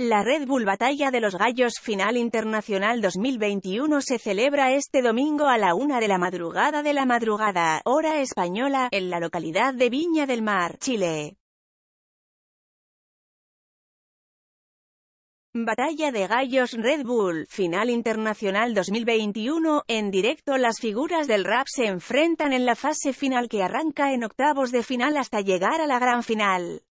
La Red Bull Batalla de los Gallos Final Internacional 2021 se celebra este domingo a la una de la madrugada de la madrugada, hora española, en la localidad de Viña del Mar, Chile. Batalla de Gallos Red Bull, Final Internacional 2021, en directo las figuras del rap se enfrentan en la fase final que arranca en octavos de final hasta llegar a la gran final.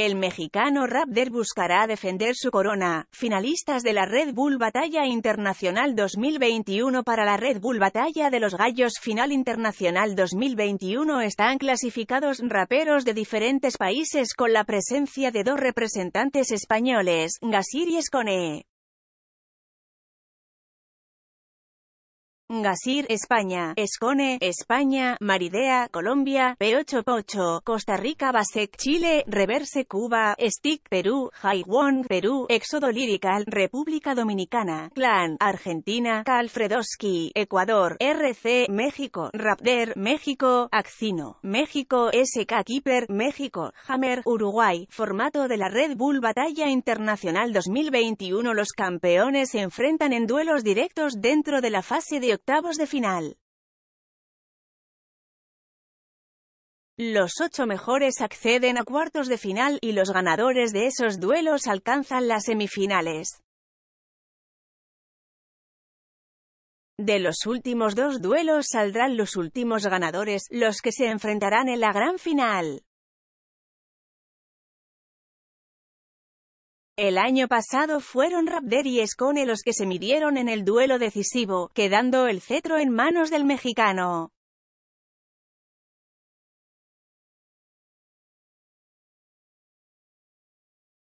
El mexicano Rapder buscará defender su corona. Finalistas de la Red Bull Batalla Internacional 2021 para la Red Bull Batalla de los Gallos Final Internacional 2021 están clasificados raperos de diferentes países con la presencia de dos representantes españoles, Gasir y Escone. Gasir, España, Escone, España, Maridea, Colombia, P8 Costa Rica, Basec, Chile, Reverse, Cuba, Stick, Perú, Haiwon, Perú, Éxodo Lirical, República Dominicana, Clan, Argentina, Calfredoski, Ecuador, RC, México, Rapder, México, Accino, México, SK Keeper, México, Hammer, Uruguay, formato de la Red Bull Batalla Internacional 2021 Los campeones se enfrentan en duelos directos dentro de la fase de octavos de final. Los ocho mejores acceden a cuartos de final y los ganadores de esos duelos alcanzan las semifinales. De los últimos dos duelos saldrán los últimos ganadores, los que se enfrentarán en la gran final. El año pasado fueron Rapder y Escone los que se midieron en el duelo decisivo, quedando el cetro en manos del mexicano.